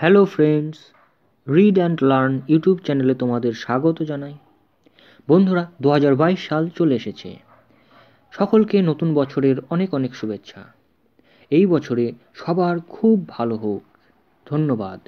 hello friends read and learn YouTube চ্যানেলে তোমাদের স্বাগত জানাই বন্ধুরা দু সাল চলে এসেছে সকলকে নতুন বছরের অনেক অনেক শুভেচ্ছা এই বছরে সবার খুব ভালো হোক ধন্যবাদ